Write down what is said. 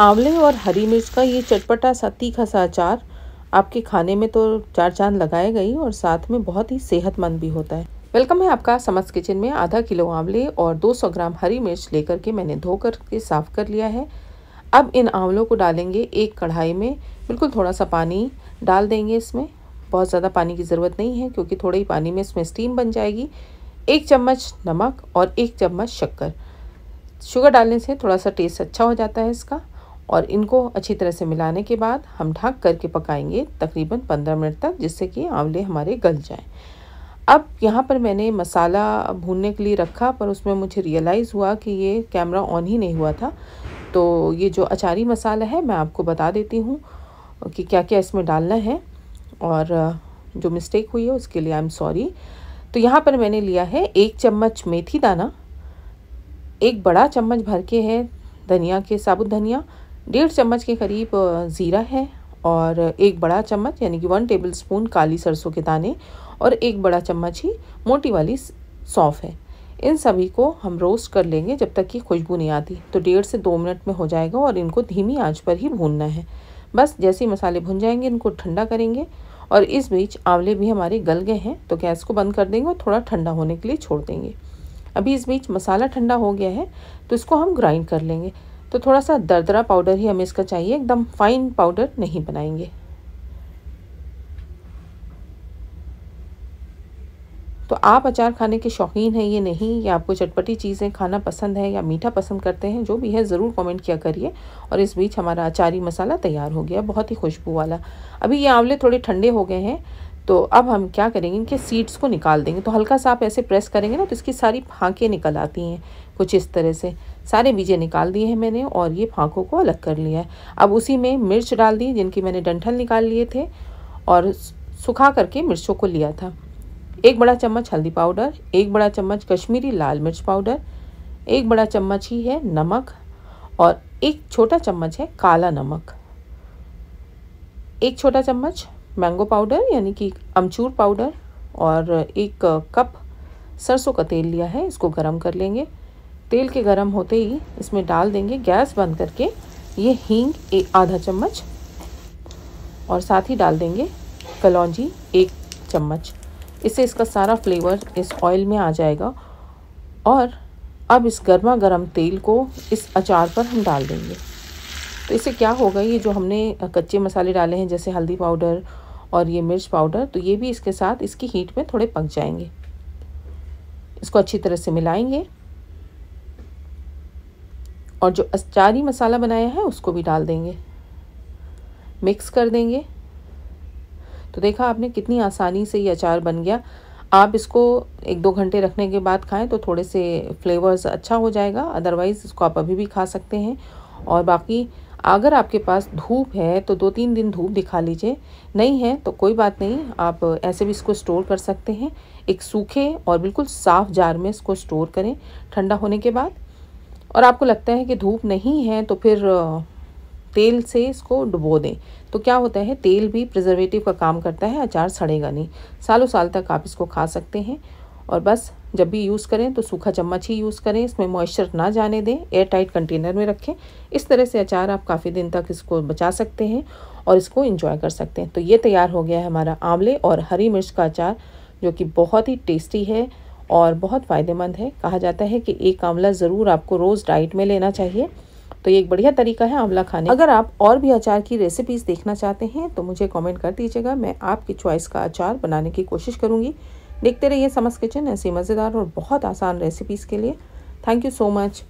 आंवले और हरी मिर्च का ये चटपटा सा तीखा सा अचार आपके खाने में तो चार चांद लगाए गई और साथ में बहुत ही सेहतमंद भी होता है वेलकम है आपका समस किचन में आधा किलो आंवले और 200 ग्राम हरी मिर्च लेकर के मैंने धो कर के साफ़ कर लिया है अब इन आंवलों को डालेंगे एक कढ़ाई में बिल्कुल थोड़ा सा पानी डाल देंगे इसमें बहुत ज़्यादा पानी की ज़रूरत नहीं है क्योंकि थोड़े ही पानी में इसमें स्टीम बन जाएगी एक चम्मच नमक और एक चम्मच शक्कर शुगर डालने से थोड़ा सा टेस्ट अच्छा हो जाता है इसका और इनको अच्छी तरह से मिलाने के बाद हम ढक करके पकाएंगे तकरीबन पंद्रह मिनट तक जिससे कि आंवले हमारे गल जाएं अब यहाँ पर मैंने मसाला भूनने के लिए रखा पर उसमें मुझे रियलाइज़ हुआ कि ये कैमरा ऑन ही नहीं हुआ था तो ये जो अचारी मसाला है मैं आपको बता देती हूँ कि क्या क्या इसमें डालना है और जो मिस्टेक हुई है उसके लिए आई एम सॉरी तो यहाँ पर मैंने लिया है एक चम्मच मेथी दाना एक बड़ा चम्मच भर के है धनिया के साबुत धनिया डेढ़ चम्मच के करीब ज़ीरा है और एक बड़ा चम्मच यानी कि वन टेबल स्पून काली सरसों के दाने और एक बड़ा चम्मच ही मोटी वाली सौंफ है इन सभी को हम रोस्ट कर लेंगे जब तक कि खुशबू नहीं आती तो डेढ़ से दो मिनट में हो जाएगा और इनको धीमी आंच पर ही भूनना है बस जैसे ही मसाले भुन जाएंगे इनको ठंडा करेंगे और इस बीच आंवले भी हमारे गल गए हैं तो गैस को बंद कर देंगे और थोड़ा ठंडा होने के लिए छोड़ देंगे अभी इस बीच मसाला ठंडा हो गया है तो इसको हम ग्राइंड कर लेंगे तो थोड़ा सा दरदरा पाउडर ही हमें इसका चाहिए एकदम फाइन पाउडर नहीं बनाएंगे तो आप अचार खाने के शौकीन हैं ये नहीं या आपको चटपटी चीज़ें खाना पसंद है या मीठा पसंद करते हैं जो भी है ज़रूर कमेंट किया करिए और इस बीच हमारा अचारी मसाला तैयार हो गया बहुत ही खुशबू वाला अभी ये आंवले थोड़े ठंडे हो गए हैं तो अब हम क्या करेंगे इनके सीड्स को निकाल देंगे तो हल्का सा आप ऐसे प्रेस करेंगे ना तो इसकी सारी फांके निकल आती हैं कुछ इस तरह से सारे बीजे निकाल दिए हैं मैंने और ये फांकों को अलग कर लिया है अब उसी में मिर्च डाल दी जिनकी मैंने डंठल निकाल लिए थे और सुखा करके मिर्चों को लिया था एक बड़ा चम्मच हल्दी पाउडर एक बड़ा चम्मच कश्मीरी लाल मिर्च पाउडर एक बड़ा चम्मच ही है नमक और एक छोटा चम्मच है काला नमक एक छोटा चम्मच मैंगो पाउडर यानी कि अमचूर पाउडर और एक कप सरसों का तेल लिया है इसको गरम कर लेंगे तेल के गरम होते ही इसमें डाल देंगे गैस बंद करके ये हींग एक आधा चम्मच और साथ ही डाल देंगे कलौजी एक चम्मच इससे इसका सारा फ्लेवर इस ऑयल में आ जाएगा और अब इस गर्मा गर्म तेल को इस अचार पर हम डाल देंगे तो इससे क्या होगा ये जो हमने कच्चे मसाले डाले हैं जैसे हल्दी पाउडर और ये मिर्च पाउडर तो ये भी इसके साथ इसकी हीट में थोड़े पक जाएंगे इसको अच्छी तरह से मिलाएंगे और जो अचारी मसाला बनाया है उसको भी डाल देंगे मिक्स कर देंगे तो देखा आपने कितनी आसानी से ये अचार बन गया आप इसको एक दो घंटे रखने के बाद खाएं तो थोड़े से फ्लेवर्स अच्छा हो जाएगा अदरवाइज़ इसको आप अभी भी खा सकते हैं और बाकी अगर आपके पास धूप है तो दो तीन दिन धूप दिखा लीजिए नहीं है तो कोई बात नहीं आप ऐसे भी इसको स्टोर कर सकते हैं एक सूखे और बिल्कुल साफ़ जार में इसको स्टोर करें ठंडा होने के बाद और आपको लगता है कि धूप नहीं है तो फिर तेल से इसको डुबो दें तो क्या होता है तेल भी प्रिजर्वेटिव का काम करता है अचार सड़ेगा नहीं सालों साल तक आप इसको खा सकते हैं और बस जब भी यूज़ करें तो सूखा चम्मच ही यूज़ करें इसमें मॉइस्चर ना जाने दें एयर टाइट कंटेनर में रखें इस तरह से अचार आप काफ़ी दिन तक इसको बचा सकते हैं और इसको इंजॉय कर सकते हैं तो ये तैयार हो गया है हमारा आंवले और हरी मिर्च का अचार जो कि बहुत ही टेस्टी है और बहुत फ़ायदेमंद है कहा जाता है कि एक आंवला ज़रूर आपको रोज़ डाइट में लेना चाहिए तो ये एक बढ़िया तरीका है आंवला खाने अगर आप और भी अचार की रेसिपीज़ देखना चाहते हैं तो मुझे कमेंट कर दीजिएगा मैं आपकी चॉइस का अचार बनाने की कोशिश करूँगी देखते रहिए समस किचन ऐसी मज़ेदार और बहुत आसान रेसिपीज़ के लिए थैंक यू सो मच